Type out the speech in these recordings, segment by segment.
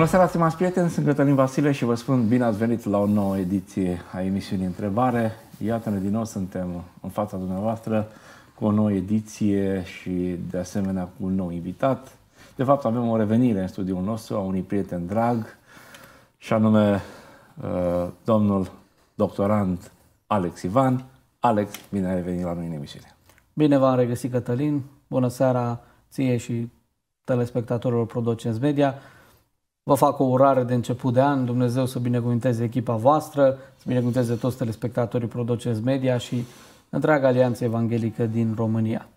Bună seara, stimați prieteni, sunt Cătălin Vasile și vă spun bine ați venit la o nouă ediție a emisiunii Întrebare. Iată-ne din nou, suntem în fața dumneavoastră cu o nouă ediție și de asemenea cu un nou invitat. De fapt, avem o revenire în studiul nostru a unui prieten drag și anume uh, domnul doctorand Alex Ivan. Alex, bine ai revenit la noi în emisiune. Bine v-am regăsit, Cătălin. Bună seara ție și telespectatorilor Producens Media. Vă fac o urare de început de an, Dumnezeu să binecuvinteze echipa voastră, să binecuvinteze toți telespectatorii Produces Media și întreaga Alianță Evanghelică din România.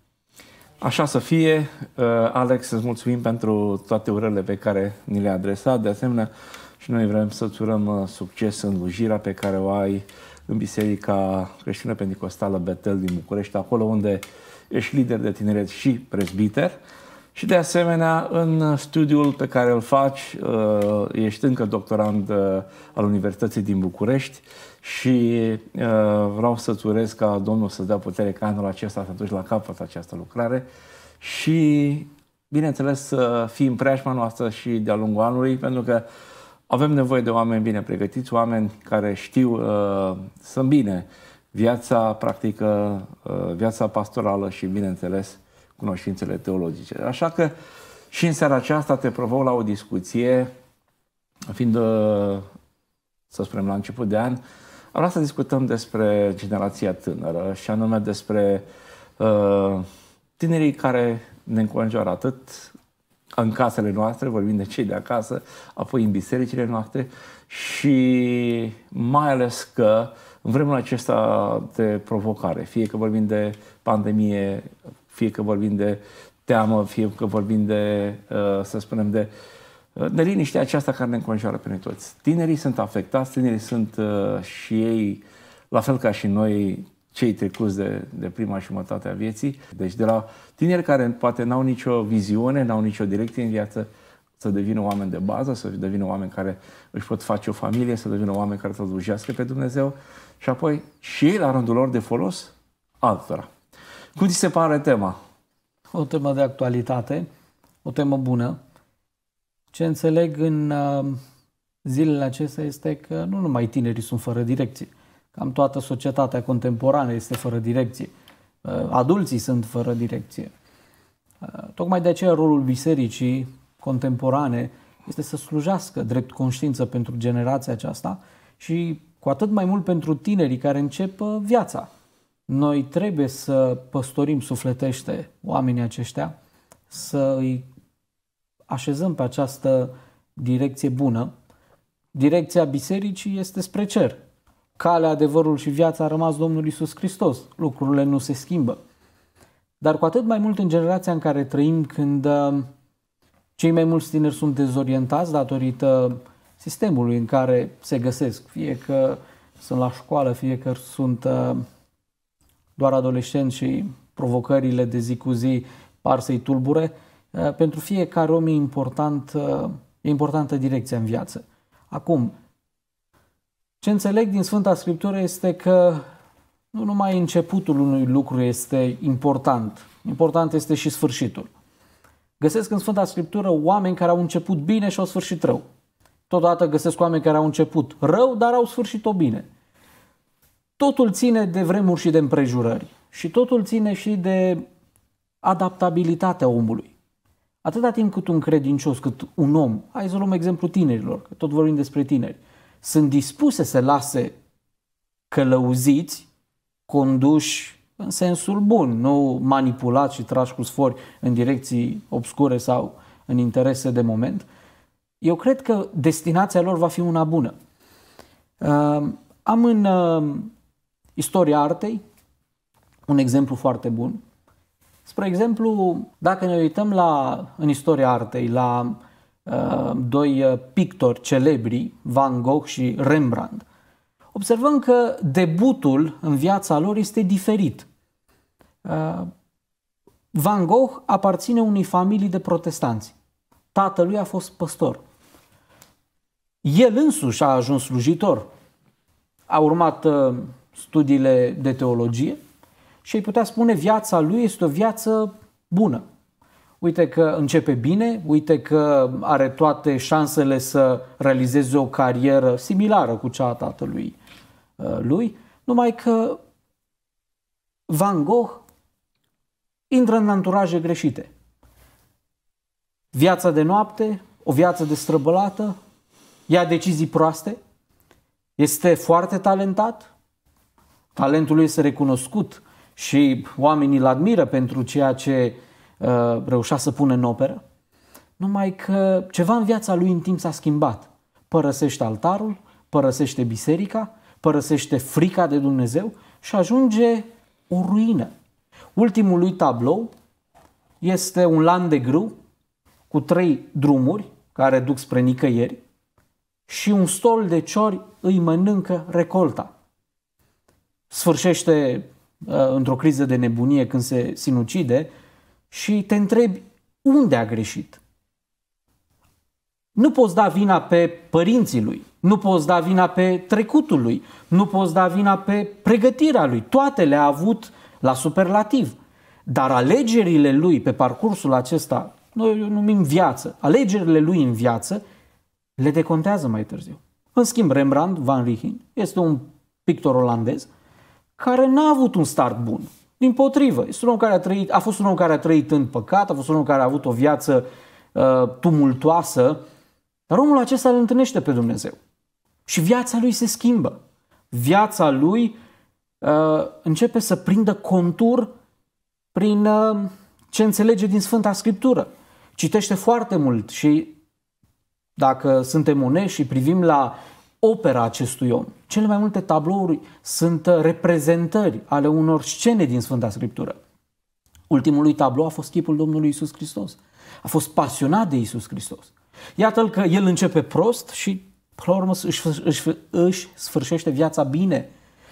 Așa să fie. Uh, Alex, îți mulțumim pentru toate urările pe care ni le-a adresat. De asemenea, și noi vrem să-ți urăm uh, succes în lujirea pe care o ai în Biserica Creștină Pentecostală Betel din București, acolo unde ești lider de tineret și prezbiter. Și de asemenea, în studiul pe care îl faci, uh, ești încă doctorand uh, al Universității din București și uh, vreau să-ți urez ca Domnul să dea putere ca anul acesta să duci la capăt această lucrare și, bineînțeles, să fii în preajma noastră și de-a lungul anului, pentru că avem nevoie de oameni bine pregătiți, oameni care știu să bine viața practică, viața pastorală și, bineînțeles, cunoștințele teologice. Așa că și în seara aceasta te provoc la o discuție, fiind, uh, să spunem, la început de an, vreau să discutăm despre generația tânără și anume despre uh, tinerii care ne înconjoară atât în casele noastre, vorbim de cei de acasă, apoi în bisericile noastre și mai ales că în vremea acesta de provocare, fie că vorbim de pandemie fie că vorbim de teamă, fie că vorbim de, uh, să spunem, de neliniștea uh, aceasta care ne înconjoară pe noi toți. Tinerii sunt afectați, tinerii sunt uh, și ei, la fel ca și noi, cei trecuți de, de prima jumătate a vieții. Deci de la tineri care poate n-au nicio viziune, n-au nicio direcție în viață, să devină oameni de bază, să devină oameni care își pot face o familie, să devină oameni care să l pe Dumnezeu și apoi și ei, la rândul lor, de folos altora. Cum ți se pare tema? O temă de actualitate, o temă bună. Ce înțeleg în uh, zilele acestea este că nu numai tinerii sunt fără direcție. Cam toată societatea contemporană este fără direcție. Uh, adulții sunt fără direcție. Uh, tocmai de aceea rolul bisericii contemporane este să slujească drept conștiință pentru generația aceasta și cu atât mai mult pentru tinerii care încep viața noi trebuie să păstorim sufletește oamenii aceștia, să îi așezăm pe această direcție bună. Direcția bisericii este spre cer. Calea, adevărul și viața a rămas Domnul Isus Hristos. Lucrurile nu se schimbă. Dar cu atât mai mult în generația în care trăim, când uh, cei mai mulți tineri sunt dezorientați datorită sistemului în care se găsesc, fie că sunt la școală, fie că sunt uh, doar adolescenți și provocările de zi cu zi par să-i tulbure, eh, pentru fiecare om e, important, eh, e importantă direcția în viață. Acum, ce înțeleg din Sfânta Scriptură este că nu numai începutul unui lucru este important, important este și sfârșitul. Găsesc în Sfânta Scriptură oameni care au început bine și au sfârșit rău. Totodată găsesc oameni care au început rău, dar au sfârșit-o bine totul ține de vremuri și de împrejurări și totul ține și de adaptabilitatea omului. Atâta timp cât un credincios, cât un om, hai să luăm exemplu tinerilor, că tot vorbim despre tineri, sunt dispuse să lase călăuziți, conduși în sensul bun, nu manipulați și trași cu sfori în direcții obscure sau în interese de moment, eu cred că destinația lor va fi una bună. Am în Istoria artei, un exemplu foarte bun. Spre exemplu, dacă ne uităm la, în istoria artei la uh, doi uh, pictori celebri, Van Gogh și Rembrandt, observăm că debutul în viața lor este diferit. Uh, Van Gogh aparține unei familii de protestanți. Tatălui a fost păstor. El însuși a ajuns slujitor. A urmat uh, studiile de teologie și ai putea spune viața lui este o viață bună. Uite că începe bine, uite că are toate șansele să realizeze o carieră similară cu cea a tatălui uh, lui, numai că Van Gogh intră în anturaje greșite. Viața de noapte, o viață destrăbălată, ia decizii proaste, este foarte talentat, Talentul lui este recunoscut și oamenii îl admiră pentru ceea ce uh, reușea să pună în operă. Numai că ceva în viața lui în timp s-a schimbat. Părăsește altarul, părăsește biserica, părăsește frica de Dumnezeu și ajunge o ruină. Ultimul lui tablou este un lan de grâu cu trei drumuri care duc spre nicăieri și un stol de ciori îi mănâncă recolta sfârșește uh, într-o criză de nebunie când se sinucide și te întrebi unde a greșit. Nu poți da vina pe părinții lui, nu poți da vina pe trecutul lui, nu poți da vina pe pregătirea lui. Toate le-a avut la superlativ. Dar alegerile lui pe parcursul acesta, noi o numim viață, alegerile lui în viață, le decontează mai târziu. În schimb, Rembrandt van Rijn este un pictor olandez care n-a avut un start bun. Din potrivă, este un om care a, trăit, a fost un om care a trăit în păcat, a fost un om care a avut o viață uh, tumultoasă, dar omul acesta îl întâlnește pe Dumnezeu. Și viața lui se schimbă. Viața lui uh, începe să prindă contur prin uh, ce înțelege din Sfânta Scriptură. Citește foarte mult și dacă suntem onești și privim la opera acestui om. Cele mai multe tablouri sunt uh, reprezentări ale unor scene din Sfânta Scriptură. Ultimul lui tablou a fost chipul Domnului Isus Hristos. A fost pasionat de Isus Hristos. Iată-l că el începe prost și, la urmă, își, își, își sfârșește viața bine.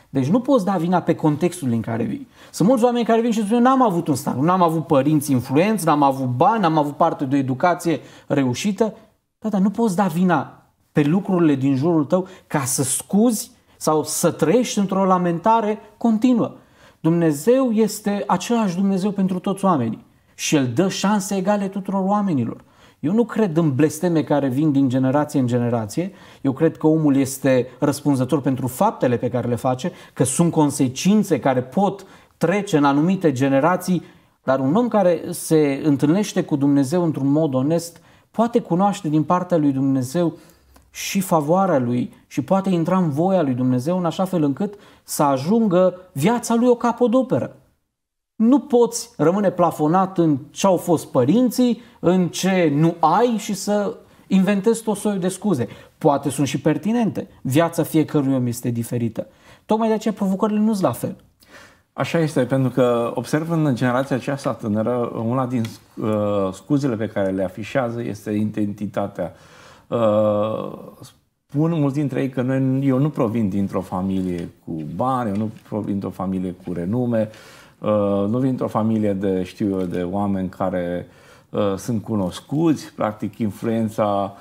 Deci nu poți da vina pe contextul în care vii. Sunt mulți oameni care vin și spun, n-am avut un stat, n-am avut părinți influenți, n-am avut bani, n-am avut parte de o educație reușită. Da, dar nu poți da vina pe lucrurile din jurul tău ca să scuzi sau să trăiești într-o lamentare continuă. Dumnezeu este același Dumnezeu pentru toți oamenii și El dă șanse egale tuturor oamenilor. Eu nu cred în blesteme care vin din generație în generație. Eu cred că omul este răspunzător pentru faptele pe care le face, că sunt consecințe care pot trece în anumite generații, dar un om care se întâlnește cu Dumnezeu într-un mod onest poate cunoaște din partea lui Dumnezeu și favoarea lui și poate intra în voia lui Dumnezeu în așa fel încât să ajungă viața lui o capodoperă. Nu poți rămâne plafonat în ce au fost părinții, în ce nu ai și să inventezi tot soiul de scuze. Poate sunt și pertinente. Viața fiecărui om este diferită. Tocmai de aceea provocările nu sunt la fel. Așa este, pentru că observ în generația aceasta tânără, una din uh, scuzele pe care le afișează este identitatea. Uh, Uh, spun mulți dintre ei că noi, eu nu provin dintr-o familie cu bani, eu nu provin dintr-o familie cu renume, uh, nu vin dintr-o familie de, știu eu, de oameni care uh, sunt cunoscuți, practic influența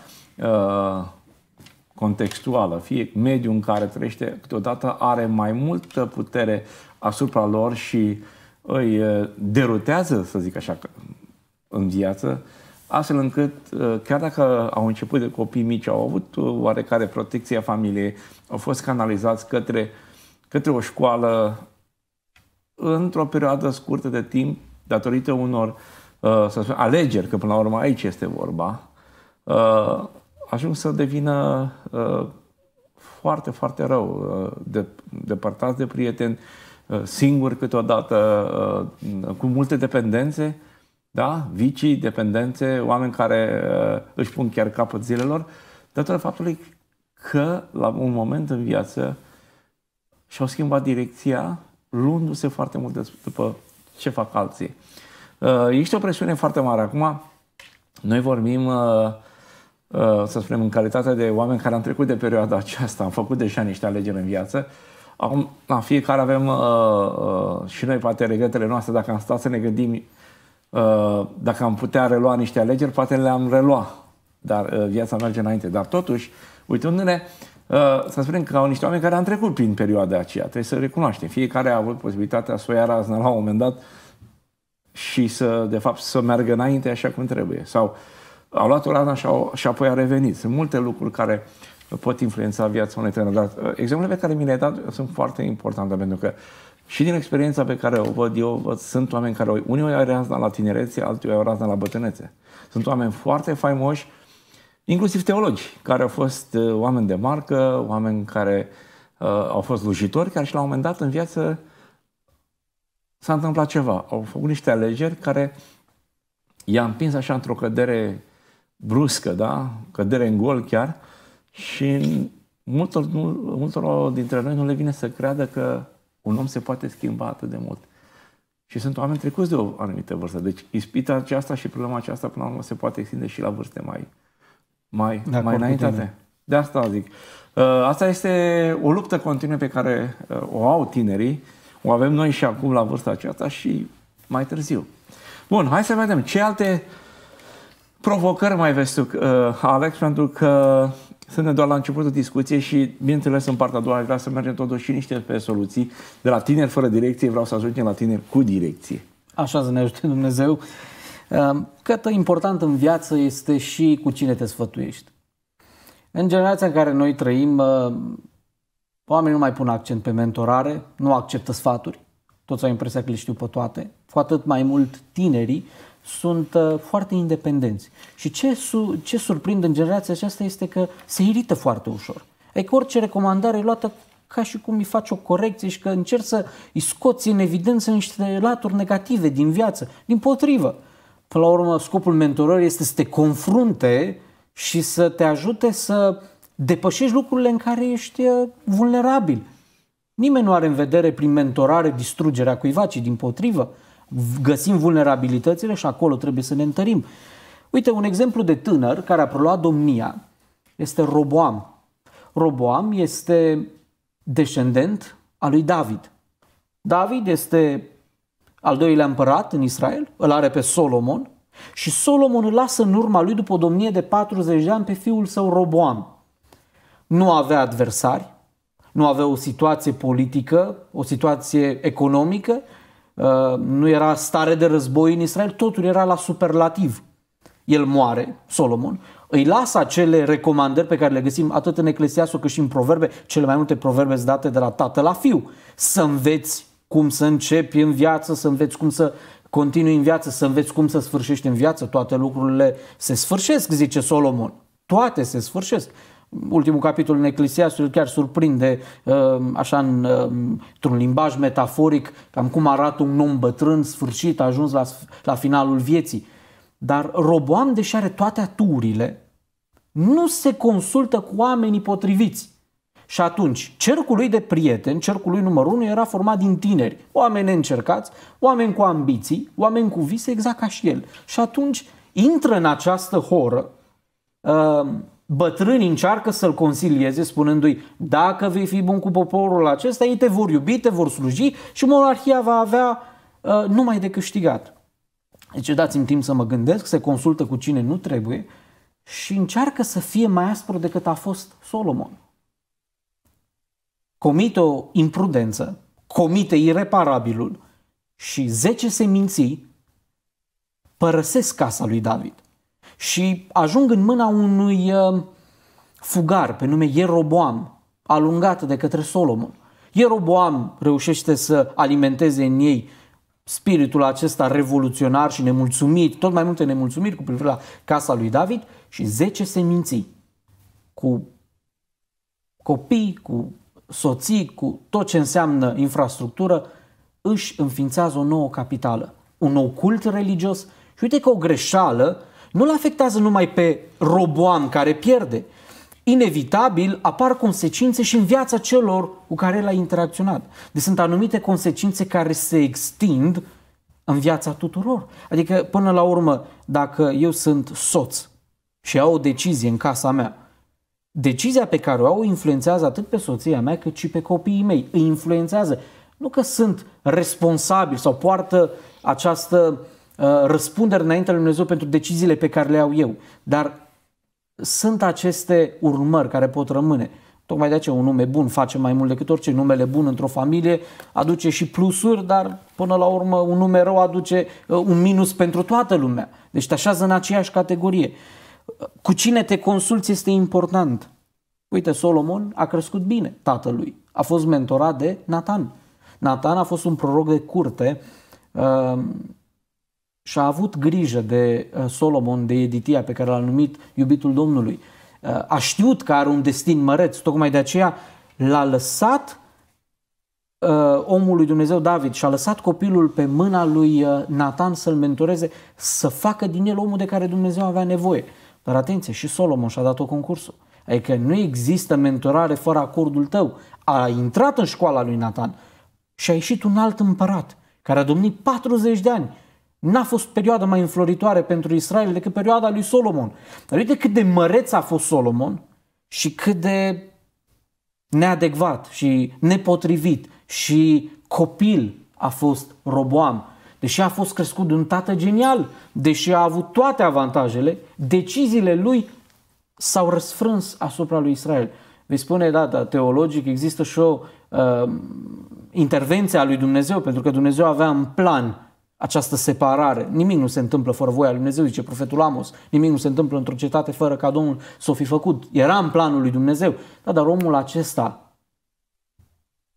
contextuală, fie mediul în care trăiește, câteodată are mai multă putere asupra lor și îi derutează, să zic așa, în viață, astfel încât, uh, chiar dacă au început de copii mici, au avut uh, oarecare protecție a familiei, au fost canalizați către, către o școală într-o perioadă scurtă de timp, datorită unor uh, să spun, alegeri, că până la urmă aici este vorba, ajung să devină foarte, foarte rău, de, depărtați de prieteni, singuri câteodată, cu multe dependențe da? vicii, dependențe, oameni care uh, își pun chiar capăt zilelor, datorită faptului că la un moment în viață și-au schimbat direcția, luându-se foarte mult după ce fac alții. Uh, este o presiune foarte mare. Acum, noi vorbim, uh, uh, să spunem, în calitate de oameni care am trecut de perioada aceasta, am făcut deja niște alegeri în viață, Acum, la fiecare avem uh, uh, și noi poate regretele noastre dacă am stat să ne gândim Uh, dacă am putea relua niște alegeri, poate le-am relua. Dar uh, viața merge înainte. Dar totuși, uitându-ne, uh, să spunem că au niște oameni care au trecut prin perioada aceea. Trebuie să recunoaștem. Fiecare a avut posibilitatea să o ia razna la un moment dat și să, de fapt, să meargă înainte așa cum trebuie. Sau au luat o razna și, au, și apoi a revenit. Sunt multe lucruri care pot influența viața unei tânăr. Dar exemplele pe care mi le-ai dat sunt foarte importante pentru că uh, și din experiența pe care o văd eu, văd, sunt oameni care, unii o razna la tinerețe, alții o razna la bătrânețe. Sunt oameni foarte faimoși, inclusiv teologi, care au fost uh, oameni de marcă, oameni care uh, au fost lujitori, care și la un moment dat în viață s-a întâmplat ceva. Au făcut niște alegeri care i-a împins așa într-o cădere bruscă, da? cădere în gol chiar, și multor, multor dintre noi nu le vine să creadă că un om se poate schimba atât de mult. Și sunt oameni trecuți de o anumită vârstă. Deci ispita aceasta și problema aceasta până la urmă se poate extinde și la vârste mai, mai, da, mai înaintate. De asta zic. Uh, asta este o luptă continuă pe care uh, o au tinerii, o avem noi și acum la vârsta aceasta și mai târziu. Bun, hai să vedem ce alte provocări mai vezi tu, uh, Alex, pentru că suntem doar la începutul discuției și, bineînțeles, în partea a doua aș vrea să mergem totuși și niște pe soluții. De la tineri fără direcție vreau să ajungem la tineri cu direcție. Așa să ne ajute Dumnezeu. Cât important în viață este și cu cine te sfătuiești. În generația în care noi trăim, oamenii nu mai pun accent pe mentorare, nu acceptă sfaturi. Toți au impresia că le știu pe toate. Cu atât mai mult tinerii sunt uh, foarte independenți. Și ce, su- ce surprind în generația aceasta este că se irită foarte ușor. Adică orice recomandare e luată ca și cum îi faci o corecție și că încerci să îi scoți în evidență niște laturi negative din viață. Din potrivă, până la urmă, scopul mentorării este să te confrunte și să te ajute să depășești lucrurile în care ești uh, vulnerabil. Nimeni nu are în vedere prin mentorare distrugerea cuiva, ci din potrivă găsim vulnerabilitățile și acolo trebuie să ne întărim. Uite, un exemplu de tânăr care a preluat domnia este Roboam. Roboam este descendent al lui David. David este al doilea împărat în Israel, îl are pe Solomon și Solomon îl lasă în urma lui după o domnie de 40 de ani pe fiul său Roboam. Nu avea adversari, nu avea o situație politică, o situație economică, Uh, nu era stare de război în Israel, totul era la superlativ. El moare, Solomon, îi lasă acele recomandări pe care le găsim atât în Eclesiastul cât și în proverbe, cele mai multe proverbe sunt date de la tată la fiu. Să înveți cum să începi în viață, să înveți cum să continui în viață, să înveți cum să sfârșești în viață, toate lucrurile se sfârșesc, zice Solomon. Toate se sfârșesc. Ultimul capitol în Eclesiastul chiar surprinde uh, așa în, uh, într-un limbaj metaforic cam cum arată un om bătrân sfârșit, a ajuns la, la finalul vieții. Dar Roboam, deși are toate aturile, nu se consultă cu oamenii potriviți. Și atunci, cercul lui de prieteni, cercul lui numărul 1, era format din tineri, oameni încercați, oameni cu ambiții, oameni cu vise, exact ca și el. Și atunci intră în această horă, uh, bătrânii încearcă să-l consilieze spunându-i dacă vei fi bun cu poporul acesta, ei te vor iubi, te vor sluji și monarhia va avea uh, numai de câștigat. Deci dați-mi timp să mă gândesc, se consultă cu cine nu trebuie și încearcă să fie mai aspru decât a fost Solomon. Comite o imprudență, comite ireparabilul și zece seminții părăsesc casa lui David și ajung în mâna unui uh, fugar pe nume Ieroboam, alungat de către Solomon. Ieroboam reușește să alimenteze în ei spiritul acesta revoluționar și nemulțumit, tot mai multe nemulțumiri cu privire la casa lui David și 10 seminții cu copii, cu soții, cu tot ce înseamnă infrastructură, își înființează o nouă capitală, un nou cult religios și uite că o greșeală nu-l afectează numai pe roboam care pierde. Inevitabil apar consecințe și în viața celor cu care el a interacționat. Deci sunt anumite consecințe care se extind în viața tuturor. Adică, până la urmă, dacă eu sunt soț și au o decizie în casa mea, decizia pe care o au influențează atât pe soția mea cât și pe copiii mei. Îi influențează. Nu că sunt responsabil sau poartă această uh, Uh, răspundere înaintea lui Dumnezeu pentru deciziile pe care le au eu. Dar sunt aceste urmări care pot rămâne. Tocmai de aceea un nume bun face mai mult decât orice. Numele bun într-o familie aduce și plusuri, dar până la urmă un nume rău aduce uh, un minus pentru toată lumea. Deci te așează în aceeași categorie. Uh, cu cine te consulți este important. Uite, Solomon a crescut bine tatălui. A fost mentorat de Nathan. Nathan a fost un proroc de curte și a avut grijă de uh, Solomon, de Editia pe care l-a numit iubitul Domnului. Uh, a știut că are un destin măreț, tocmai de aceea l-a lăsat uh, omul lui Dumnezeu David și a lăsat copilul pe mâna lui Nathan să-l mentoreze, să facă din el omul de care Dumnezeu avea nevoie. Dar atenție, și Solomon și-a dat-o concursul. Adică nu există mentorare fără acordul tău. A intrat în școala lui Nathan și a ieșit un alt împărat care a domnit 40 de ani N-a fost perioada mai înfloritoare pentru Israel decât perioada lui Solomon. Dar uite cât de măreț a fost Solomon și cât de neadecvat și nepotrivit și copil a fost Roboam. Deși a fost crescut de un tată genial, deși a avut toate avantajele, deciziile lui s-au răsfrâns asupra lui Israel. Vei spune, da, da, teologic există și o uh, intervenție a lui Dumnezeu, pentru că Dumnezeu avea un plan această separare. Nimic nu se întâmplă fără voia lui Dumnezeu, zice profetul Amos. Nimic nu se întâmplă într-o cetate fără ca Domnul să o fi făcut. Era în planul lui Dumnezeu. Da, dar omul acesta,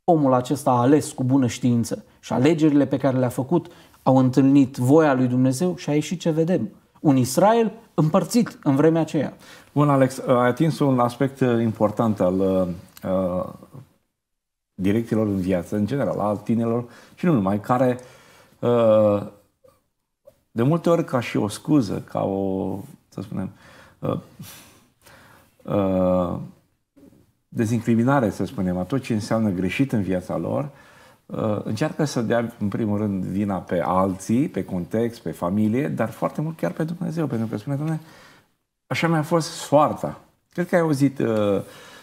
omul acesta a ales cu bună știință și alegerile pe care le-a făcut au întâlnit voia lui Dumnezeu și a ieșit ce vedem. Un Israel împărțit în vremea aceea. Bun, Alex, ai atins un aspect uh, important al uh, uh, direcțiilor în viață, în general, al tinerilor și nu numai, care uh, Uh, de multe ori ca și o scuză, ca o, să spunem, uh, uh, dezincriminare, să spunem, a tot ce înseamnă greșit în viața lor, încearcă să dea, în primul rând, vina pe alții, pe context, pe familie, dar foarte mult chiar pe Dumnezeu, pentru că spune, Dumnezeu, așa mi-a fost soarta. Cred că ai auzit,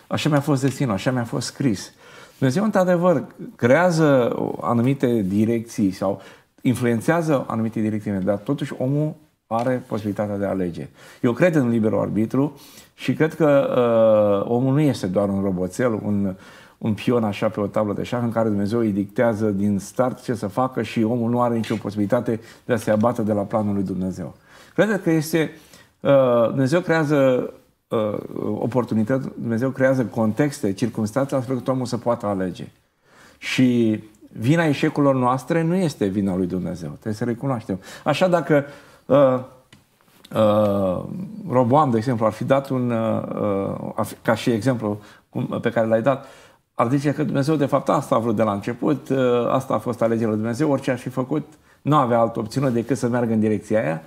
așa mi-a fost destinul, așa mi-a fost scris. Dumnezeu, într-adevăr, creează anumite direcții sau influențează anumite directive, dar totuși omul are posibilitatea de a alege. Eu cred în liberul arbitru și cred că uh, omul nu este doar un roboțel, un, un pion așa pe o tablă de șah în care Dumnezeu îi dictează din start ce să facă și omul nu are nicio posibilitate de a se abate de la planul lui Dumnezeu. Cred că este... Uh, Dumnezeu creează uh, oportunități, Dumnezeu creează contexte, circunstanțe astfel că omul să poată alege. Și vina eșecurilor noastre nu este vina lui Dumnezeu. Trebuie să recunoaștem. Așa dacă uh, uh, Roboam, de exemplu, ar fi dat un, uh, uh ca și exemplu cum, pe care l-ai dat, ar zice că Dumnezeu de fapt asta a vrut de la început, uh, asta a fost alegerea lui Dumnezeu, orice aș fi făcut, nu avea altă opțiune decât să meargă în direcția aia.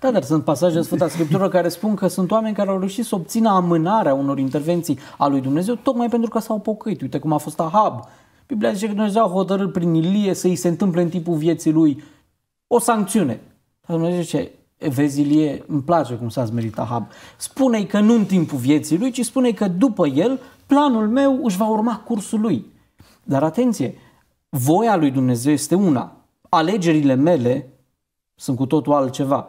Da, dar sunt pasaje din Sfânta Scriptură care spun că sunt oameni care au reușit să obțină amânarea unor intervenții a lui Dumnezeu tocmai pentru că s-au pocăit. Uite cum a fost Ahab, Biblia zice că Dumnezeu a hotărât prin Ilie să îi se întâmple în timpul vieții lui o sancțiune. Dar Dumnezeu zice, vezi Ilie, îmi place cum s-a zmerit Ahab. Spune-i că nu în timpul vieții lui, ci spune-i că după el planul meu își va urma cursul lui. Dar atenție, voia lui Dumnezeu este una. Alegerile mele sunt cu totul altceva.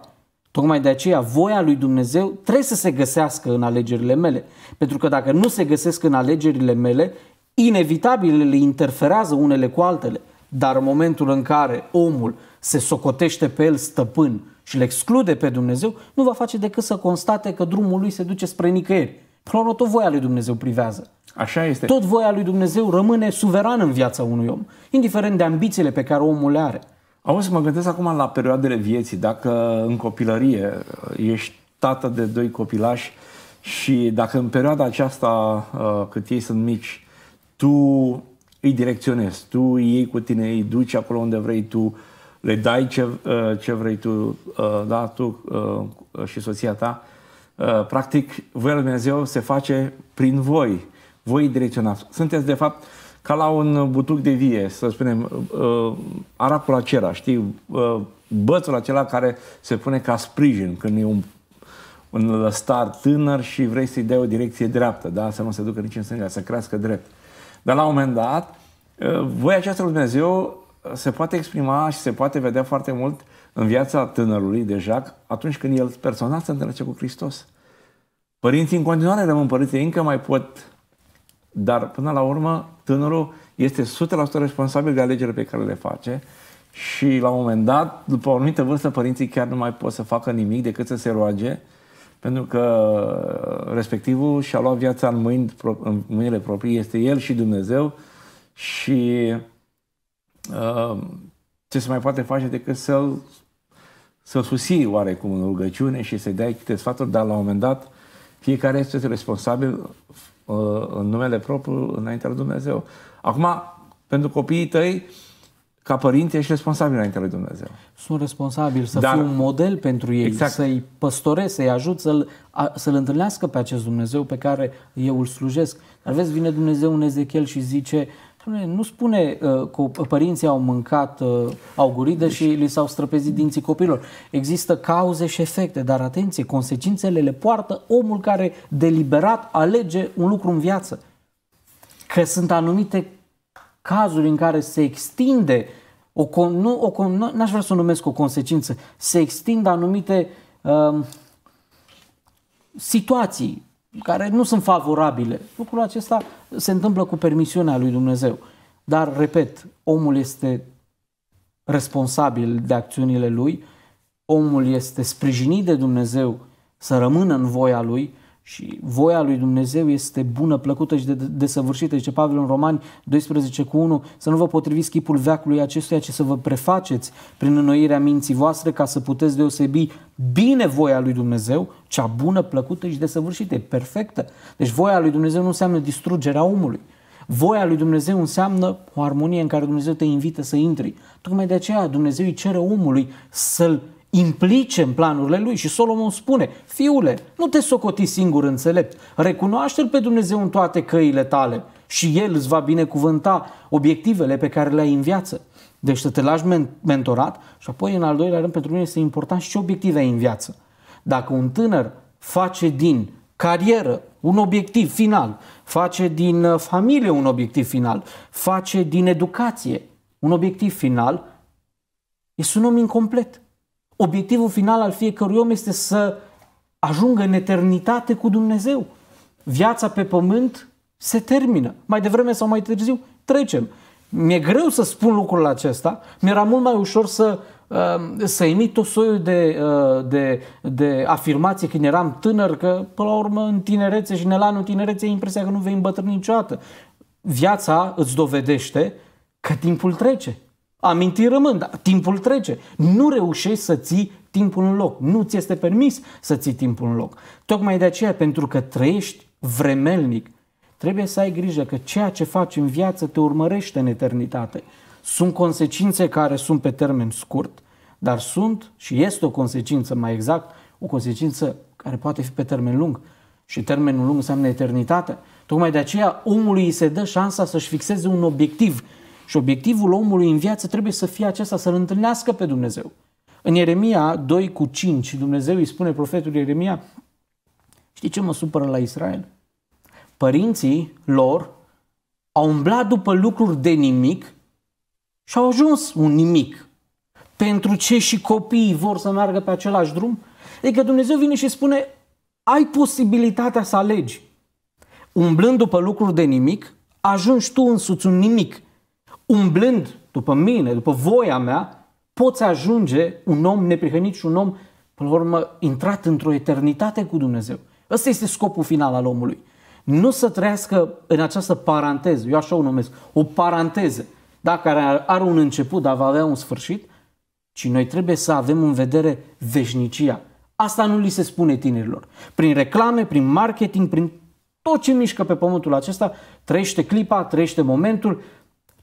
Tocmai de aceea voia lui Dumnezeu trebuie să se găsească în alegerile mele. Pentru că dacă nu se găsesc în alegerile mele, Inevitabil le interferează unele cu altele, dar în momentul în care omul se socotește pe el stăpân și le exclude pe Dumnezeu, nu va face decât să constate că drumul lui se duce spre nicăieri. Până la tot voia lui Dumnezeu privează. Așa este. Tot voia lui Dumnezeu rămâne suveran în viața unui om, indiferent de ambițiile pe care omul le are. Auzi, mă gândesc acum la perioadele vieții. Dacă în copilărie uh, ești tată de doi copilași și dacă în perioada aceasta, uh, cât ei sunt mici, tu îi direcționezi, tu îi iei cu tine, îi duci acolo unde vrei tu, le dai ce, uh, ce vrei tu, uh, da, tu uh, și soția ta. Practic, voia lui Dumnezeu se face prin voi. Voi îi direcționați. Sunteți, de fapt, ca la un butuc de vie, să spunem, aracul acela, știi, bățul acela care se pune ca sprijin când e un un lăstar tânăr și vrei să-i dai o direcție dreaptă, da? să nu se ducă nici în sânge, să crească drept. Dar la un moment dat, uh, voia aceasta lui Dumnezeu uh, se poate exprima și se poate vedea foarte mult în viața tânărului deja atunci când el personal se întâlnește cu Hristos. Părinții în continuare rămân părinții, încă mai pot, dar până la urmă tânărul este 100% responsabil de alegerile pe care le face și la un moment dat, după o anumită vârstă, părinții chiar nu mai pot să facă nimic decât să se roage uh, pentru că uh, respectivul și-a luat viața în, mâini, în mâinile proprii, este el și Dumnezeu și uh, ce se mai poate face decât să-l, să susții oarecum în rugăciune și să-i dai câte sfaturi, dar la un moment dat fiecare este responsabil uh, în numele propriu înaintea lui Dumnezeu. Acum, pentru copiii tăi, uh, ca părinte ești responsabil înaintea lui Dumnezeu. Sunt responsabil să Dar, fiu un model pentru ei, exact. să-i păstorez, să-i ajut să-l, a, să-l întâlnească pe acest Dumnezeu pe care eu îl slujesc. Dar vezi, vine Dumnezeu în Ezechiel și zice, nu spune uh, că părinții au mâncat uh, auguridă și deci- li s-au străpezit dinții copilor. Există cauze și efecte, dar atenție, consecințele le poartă omul care deliberat alege un lucru în viață. Că sunt anumite cazuri în care se extinde, o, con- nu, o con- nu, n-aș vrea să o numesc o consecință, se extind anumite uh, situații care nu sunt favorabile. Lucrul acesta se întâmplă cu permisiunea lui Dumnezeu. Dar, repet, omul este responsabil de acțiunile lui, omul este sprijinit de Dumnezeu să rămână în voia lui, și voia lui Dumnezeu este bună, plăcută și de, desăvârșită, zice Pavel în Romani 12 cu 1, să nu vă potriviți chipul veacului acestuia, ci să vă prefaceți prin înnoirea minții voastre ca să puteți deosebi bine voia lui Dumnezeu, cea bună, plăcută și desăvârșită, e perfectă. Deci voia lui Dumnezeu nu înseamnă distrugerea omului. Voia lui Dumnezeu înseamnă o armonie în care Dumnezeu te invită să intri. Tocmai de aceea Dumnezeu îi cere omului să-l implice în planurile lui și Solomon spune, fiule, nu te socoti singur înțelept, recunoaște-L pe Dumnezeu în toate căile tale și El îți va binecuvânta obiectivele pe care le ai în viață. Deci să te lași mentorat și apoi în al doilea rând pentru mine este important și ce obiective ai în viață. Dacă un tânăr face din carieră un obiectiv final, face din uh, familie un obiectiv final, face din educație un obiectiv final, este un om incomplet obiectivul final al fiecărui om este să ajungă în eternitate cu Dumnezeu. Viața pe pământ se termină. Mai devreme sau mai târziu trecem. Mi-e greu să spun lucrul acesta, mi-era mult mai ușor să, uh, să emit tot soiul de, uh, de, de afirmații când eram tânăr, că până la urmă în tinerețe și în elanul tinereței impresia că nu vei îmbătrâni niciodată. Viața îți dovedește că timpul trece. Aminti rămân, dar timpul trece. Nu reușești să ții timpul în loc. Nu ți este permis să ții timpul în loc. Tocmai de aceea, pentru că trăiești vremelnic, trebuie să ai grijă că ceea ce faci în viață te urmărește în eternitate. Sunt consecințe care sunt pe termen scurt, dar sunt și este o consecință mai exact, o consecință care poate fi pe termen lung. Și termenul lung înseamnă eternitate. Tocmai de aceea omului îi se dă șansa să-și fixeze un obiectiv și obiectivul omului în viață trebuie să fie acesta, să-L întâlnească pe Dumnezeu. În Ieremia 2 cu 5, Dumnezeu îi spune profetul Ieremia, știi ce mă supără la Israel? Părinții lor au umblat după lucruri de nimic și au ajuns un nimic. Pentru ce și copiii vor să meargă pe același drum? Adică Dumnezeu vine și spune, ai posibilitatea să alegi. Umblând după lucruri de nimic, ajungi tu însuți un nimic umblând după mine, după voia mea, poți ajunge un om neprihănit și un om, până la urmă, intrat într-o eternitate cu Dumnezeu. Ăsta este scopul final al omului. Nu să trăiască în această paranteză, eu așa o numesc, o paranteză, da, care are un început, dar va avea un sfârșit, ci noi trebuie să avem în vedere veșnicia. Asta nu li se spune tinerilor. Prin reclame, prin marketing, prin tot ce mișcă pe pământul acesta, trăiește clipa, trăiește momentul,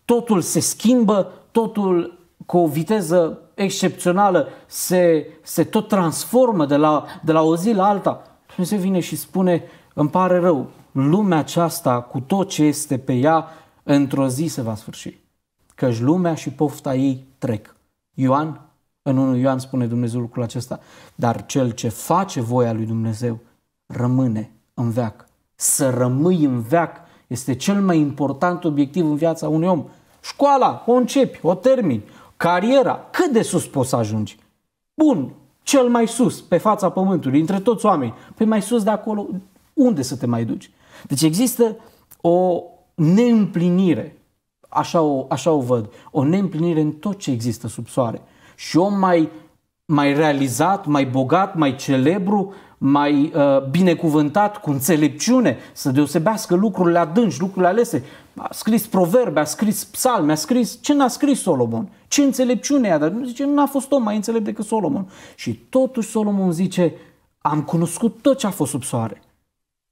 totul se schimbă, totul cu o viteză excepțională se, se tot transformă de la, de la o zi la alta. Dumnezeu vine și spune, îmi pare rău, lumea aceasta cu tot ce este pe ea, într-o zi se va sfârși. Căci lumea și pofta ei trec. Ioan, în 1 Ioan spune Dumnezeu lucrul acesta, dar cel ce face voia lui Dumnezeu rămâne în veac. Să rămâi în veac este cel mai important obiectiv în viața unui om. Școala, o începi, o termini. Cariera, cât de sus poți să ajungi? Bun, cel mai sus, pe fața pământului, între toți oamenii. Pe păi mai sus de acolo, unde să te mai duci? Deci există o neîmplinire, așa o, așa o văd, o neîmplinire în tot ce există sub soare. Și om mai, mai realizat, mai bogat, mai celebru, mai uh, binecuvântat, cu înțelepciune, să deosebească lucrurile adânci, lucrurile alese. A scris proverbe, a scris psalme, a scris... Ce n-a scris Solomon? Ce înțelepciune a dat? Zice, n-a fost om mai înțelept decât Solomon. Și totuși Solomon zice, am cunoscut tot ce a fost sub soare.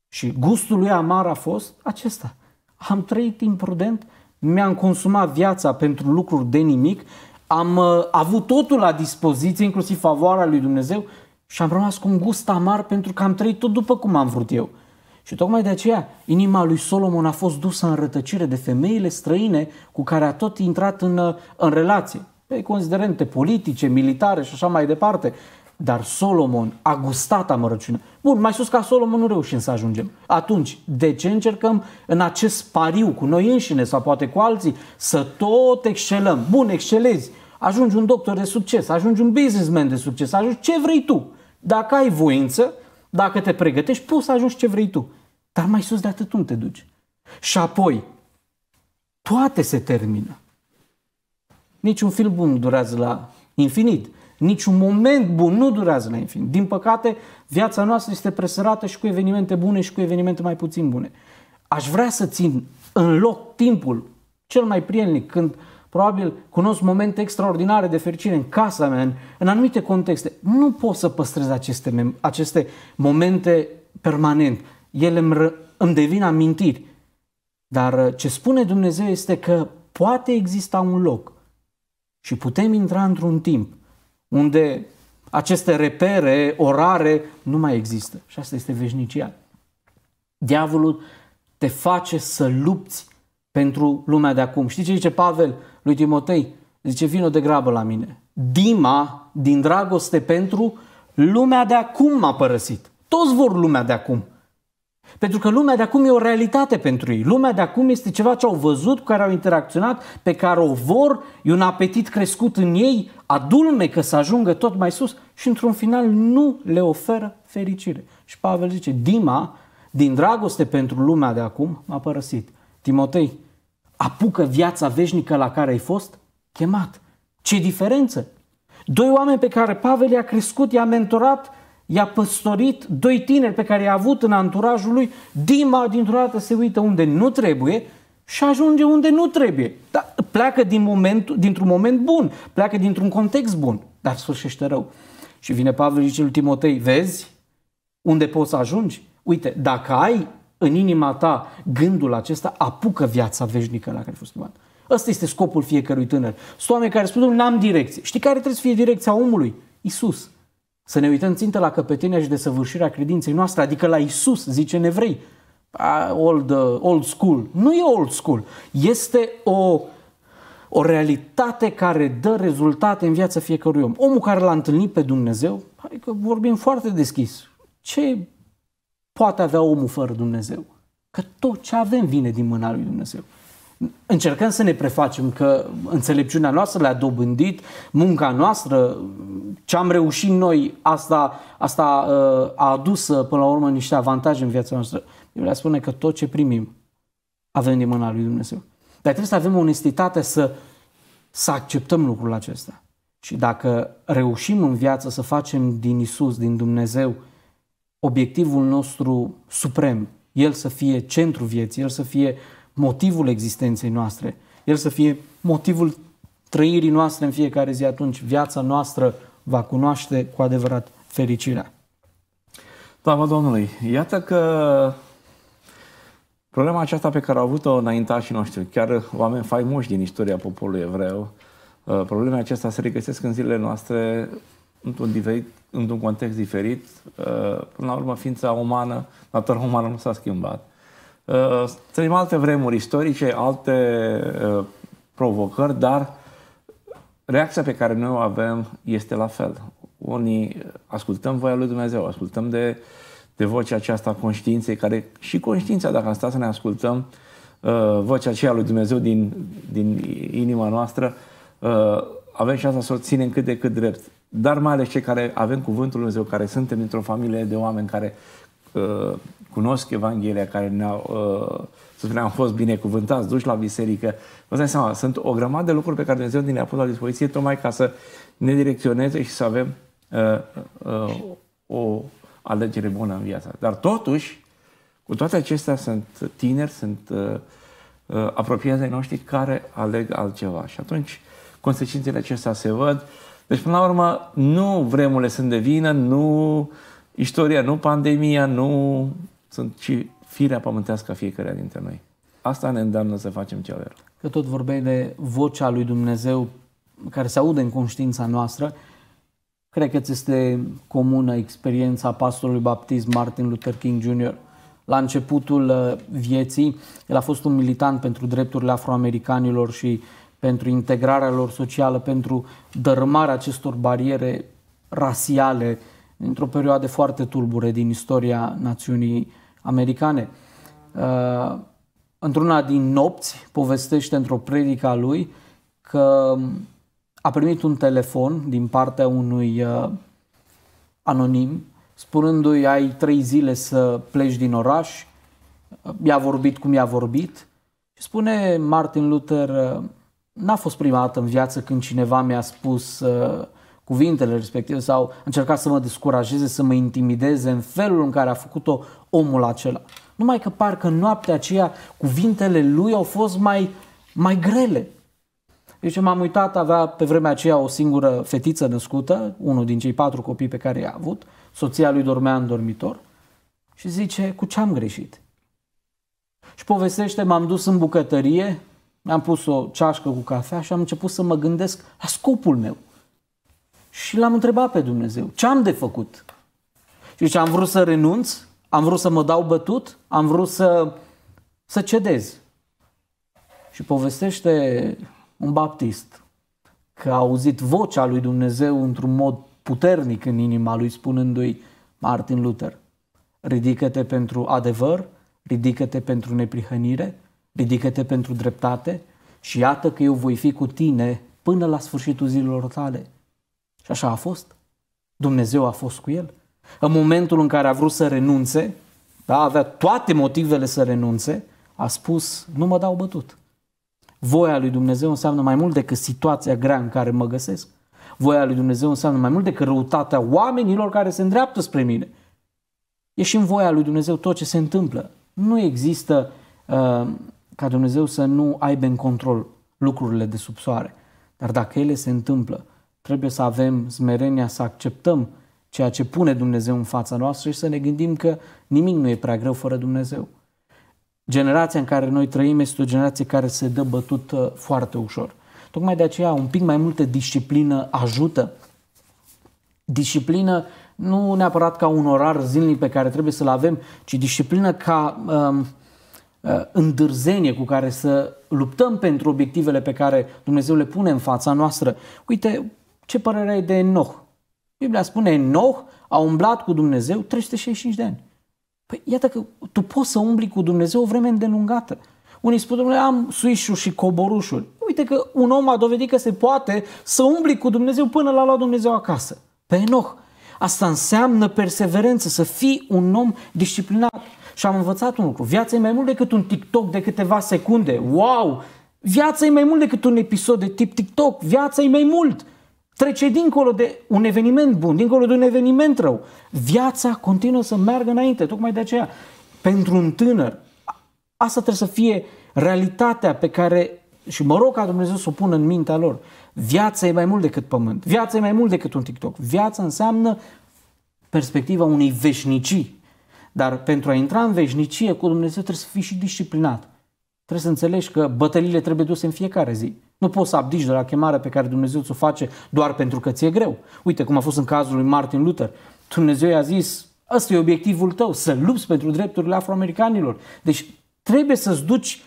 Și gustul lui amar a fost acesta. Am trăit imprudent, mi-am consumat viața pentru lucruri de nimic, am uh, avut totul la dispoziție, inclusiv favoarea lui Dumnezeu, și am rămas cu un gust amar pentru că am trăit tot după cum am vrut eu. Și tocmai de aceea inima lui Solomon a fost dusă în rătăcire de femeile străine cu care a tot intrat în, în relație, pe considerente politice, militare și așa mai departe. Dar Solomon a gustat amărăciunea. Bun, mai sus ca Solomon nu reușim să ajungem. Atunci, de ce încercăm în acest pariu cu noi înșine sau poate cu alții să tot excelăm? Bun, excelezi, ajungi un doctor de succes, ajungi un businessman de succes, ajungi ce vrei tu dacă ai voință, dacă te pregătești, poți să ajungi ce vrei tu. Dar mai sus de atât nu te duci. Și apoi, toate se termină. Niciun film bun nu durează la infinit. Niciun moment bun nu durează la infinit. Din păcate, viața noastră este presărată și cu evenimente bune și cu evenimente mai puțin bune. Aș vrea să țin în loc timpul cel mai prielnic când uh, Probabil cunosc momente extraordinare de fericire în casa mea, în, în anumite contexte. Nu pot să păstrez aceste, aceste momente permanent. Ele îmi, îmi devin amintiri. Dar uh, ce spune Dumnezeu este că poate exista un loc și putem intra într-un timp unde aceste repere, orare, nu mai există. Și asta este veșnicia. Diavolul te face să lupți pentru lumea de acum. Știi ce zice Pavel? lui Timotei, zice, vină de grabă la mine. Dima, din dragoste pentru lumea de acum m-a părăsit. Toți vor lumea de acum. Pentru că lumea de acum e o realitate pentru ei. Lumea de acum este ceva ce au văzut, cu care au interacționat, pe care o vor, e un apetit crescut în ei, adulme că să ajungă tot mai sus și într-un final nu le oferă fericire. Și Pavel zice, Dima, din dragoste pentru lumea de acum, m-a părăsit. Timotei, apucă viața veșnică la care ai fost chemat. Ce diferență! Doi oameni pe care Pavel i-a crescut, i-a mentorat, i-a păstorit, doi tineri pe care i-a avut în anturajul lui, Dima dintr-o dată se uită unde nu trebuie și ajunge unde nu trebuie. Dar pleacă din moment, dintr-un moment bun, pleacă dintr-un context bun, dar sfârșește rău. Și vine Pavel și zice lui Timotei, vezi unde poți să ajungi? Uite, dacă ai în inima ta gândul acesta, apucă viața veșnică la care ai fost chemat. Ăsta este scopul fiecărui tânăr. Sunt oameni care spun, n-am direcție. Știi care trebuie să fie direcția omului? Isus. Să ne uităm țintă la căpetenia și desăvârșirea credinței noastre, adică la Isus, zice nevrei. Old, uh, old school. Nu e old school. Este o, o realitate care dă rezultate în viața fiecărui om. Omul care l-a întâlnit pe Dumnezeu, adică vorbim foarte deschis, ce poate avea omul fără Dumnezeu. Că tot ce avem vine din mâna lui Dumnezeu. Încercăm să ne prefacem că înțelepciunea noastră le-a dobândit, munca noastră, ce am reușit noi, asta, asta uh, a adus uh, până la urmă niște avantaje în viața noastră. Biblia spune că tot ce primim avem din mâna lui Dumnezeu. Dar trebuie să avem onestitate să, să acceptăm lucrul acesta. Și dacă reușim în viață să facem din Isus, din Dumnezeu, obiectivul nostru suprem, el să fie centrul vieții, el să fie motivul existenței noastre, el să fie motivul trăirii noastre în fiecare zi, atunci viața noastră va cunoaște cu adevărat fericirea. Slavă da, Domnului! Iată că problema aceasta pe care au avut-o înaintașii noștri, chiar oameni faimoși din istoria poporului evreu, uh, problema aceasta se regăsesc în zilele noastre într-un, diferit, într-un context diferit. Uh, până la urmă, ființa umană, natura umană nu s-a schimbat. Uh, trăim alte vremuri istorice, alte uh, provocări, dar reacția pe care noi o avem este la fel. Unii ascultăm voia lui Dumnezeu, ascultăm de, de vocea aceasta a conștiinței, care și conștiința, dacă am stat să ne ascultăm, vocea aceea lui Dumnezeu din, din inima noastră, avem șansa să o ținem cât de cât drept dar mai ales cei care avem Cuvântul Lui Dumnezeu, care suntem dintr-o familie de oameni care uh, cunosc Evanghelia, care ne-au, uh, să spunem, au fost binecuvântați, duși la biserică. Vă dați seama, sunt o grămadă de lucruri pe care Dumnezeu ne-a pus la dispoziție tocmai ca să ne direcționeze și să avem uh, uh, o alegere bună în viața. Dar totuși, cu toate acestea, sunt tineri, sunt uh, uh, apropiați de noștri care aleg altceva. Și atunci, consecințele acestea se văd. Uh, deci, până la urmă, nu vremurile sunt de vină, nu istoria, nu pandemia, nu sunt, ci firea pământească a fiecare dintre noi. Asta ne îndeamnă să facem avem. Că tot vorbeai de vocea lui Dumnezeu care se aude în conștiința noastră. Cred că ți este comună experiența pastorului baptist Martin Luther King Jr. La începutul uh, vieții, el a fost un militant pentru drepturile afroamericanilor și pentru integrarea lor socială, pentru dărâmarea acestor bariere rasiale într-o perioadă foarte tulbure din istoria națiunii americane. Uh, într-una din nopți povestește într-o predică a lui că a primit un telefon din partea unui uh, anonim spunându-i ai trei zile să pleci din oraș, uh, i-a vorbit cum i-a vorbit și spune Martin Luther n-a fost prima dată în viață când cineva mi-a spus uh, cuvintele respective sau a încercat să mă descurajeze, să mă intimideze în felul în care a făcut-o omul acela. Numai că parcă noaptea aceea cuvintele lui au fost mai, mai grele. Deci m-am uitat, avea pe vremea aceea o singură fetiță născută, unul din cei patru copii pe care i-a avut, soția lui dormea în dormitor și zice, cu ce am greșit? Și povestește, m-am dus în bucătărie, mi-am pus o ceașcă cu cafea și am început să mă gândesc la scopul meu. Și l-am întrebat pe Dumnezeu, ce am de făcut? Și deci am vrut să renunț, am vrut să mă dau bătut, am vrut să, să cedez. Și povestește un baptist că a auzit vocea lui Dumnezeu într-un mod puternic în inima lui, spunându-i Martin Luther, ridică-te pentru adevăr, ridică-te pentru neprihănire, ridică-te pentru dreptate și iată că eu voi fi cu tine până la sfârșitul zilelor tale. Și așa a fost. Dumnezeu a fost cu el. În momentul în care a vrut să renunțe, da, avea toate motivele să renunțe, a spus, nu mă dau bătut. Voia lui Dumnezeu înseamnă mai mult decât situația grea în care mă găsesc. Voia lui Dumnezeu înseamnă mai mult decât răutatea oamenilor care se îndreaptă spre mine. E și în voia lui Dumnezeu tot ce se întâmplă. Nu există uh, ca Dumnezeu să nu aibă în control lucrurile de sub soare. Dar dacă ele se întâmplă, trebuie să avem smerenia să acceptăm ceea ce pune Dumnezeu în fața noastră și să ne gândim că nimic nu e prea greu fără Dumnezeu. Generația în care noi trăim este o generație care se dă bătut foarte ușor. Tocmai de aceea un pic mai multă disciplină ajută. Disciplină nu neapărat ca un orar zilnic pe care trebuie să-l avem, ci disciplină ca uh, Uh, îndârzenie cu care să luptăm pentru obiectivele pe care Dumnezeu le pune în fața noastră. Uite ce părere ai de Enoch. Biblia spune Enoch a umblat cu Dumnezeu 365 de ani. Păi iată că tu poți să umbli cu Dumnezeu o vreme îndelungată. Unii spun, domnule, am suișul și coborușul. Uite că un om a dovedit că se poate să umbli cu Dumnezeu până l-a luat Dumnezeu acasă. Pe Enoch. Asta înseamnă perseverență, să fii un om disciplinat. Și am învățat un lucru. Viața e mai mult decât un TikTok de câteva secunde. Wow! Viața e mai mult decât un episod de tip TikTok. Viața e mai mult. Trece dincolo de un eveniment bun, dincolo de un eveniment rău. Viața continuă să meargă înainte. Tocmai de aceea, pentru un tânăr, asta trebuie să fie realitatea pe care și mă rog ca Dumnezeu să o pună în mintea lor. Viața e mai mult decât pământ. Viața e mai mult decât un TikTok. Viața înseamnă perspectiva unei veșnicii. Dar pentru a intra în veșnicie cu Dumnezeu trebuie să fii și disciplinat. Trebuie să înțelegi că bătăliile trebuie duse în fiecare zi. Nu poți să abdici de la chemarea pe care Dumnezeu ți-o face doar pentru că ți-e greu. Uite cum a fost în cazul lui Martin Luther. Dumnezeu i-a zis, ăsta e obiectivul tău, să lupți pentru drepturile afroamericanilor. Deci trebuie să-ți duci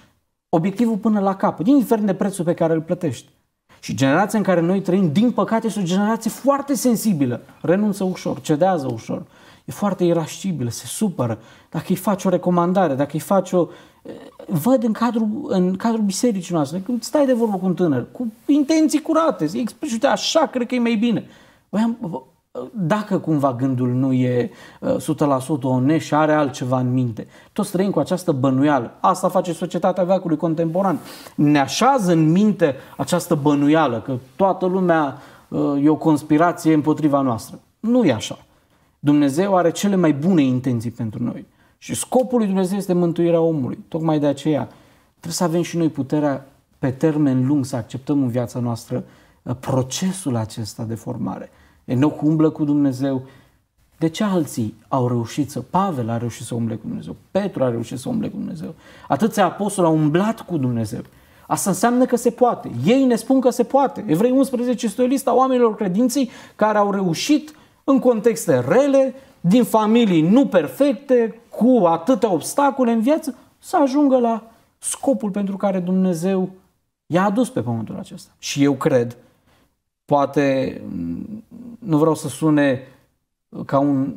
obiectivul până la capăt, indiferent de prețul pe care îl plătești. Și generația în care noi trăim, din păcate, este o generație foarte sensibilă. Renunță ușor, cedează ușor e foarte irascibil, se supără, dacă îi faci o recomandare, dacă îi faci o... Eh, văd în cadrul, în cadrul bisericii noastre, când stai de vorbă cu un tânăr, cu intenții curate, îi explici, uite, așa cred că e mai bine. dacă cumva gândul nu e 100% eh, onest și are altceva în minte. Toți trăim cu această bănuială. Asta face societatea veacului contemporan. Ne așează în minte această bănuială că toată lumea eh, e o conspirație împotriva noastră. Nu e așa. Dumnezeu are cele mai bune intenții pentru noi. Și scopul lui Dumnezeu este mântuirea omului. Tocmai de aceea trebuie să avem și noi puterea pe termen lung să acceptăm în viața noastră uh, procesul acesta de formare. Enoch umblă cu Dumnezeu. De ce alții au reușit să... Pavel a reușit să umble cu Dumnezeu. Petru a reușit să umble cu Dumnezeu. Atâția apostoli au umblat cu Dumnezeu. Asta înseamnă că se poate. Ei ne spun că se poate. Evrei 11 este o lista oamenilor credinței care au reușit în contexte rele, din familii nu perfecte, cu atâtea obstacole în viață, să ajungă la scopul pentru care Dumnezeu i-a adus pe pământul acesta. Și eu cred, poate mm, nu vreau să sune ca, un,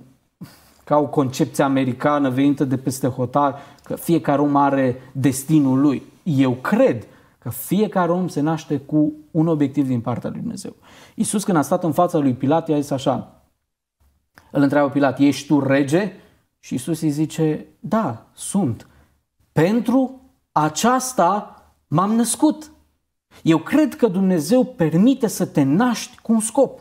ca o concepție americană venită de peste hotar, că fiecare om are destinul lui. Eu cred că fiecare om se naște cu un obiectiv din partea lui Dumnezeu. Iisus când a stat în fața lui Pilat, i-a zis așa, îl întreabă Pilat, ești tu rege? Și Isus îi zice, da, sunt. Pentru aceasta m-am născut. Eu cred că Dumnezeu permite să te naști cu un scop.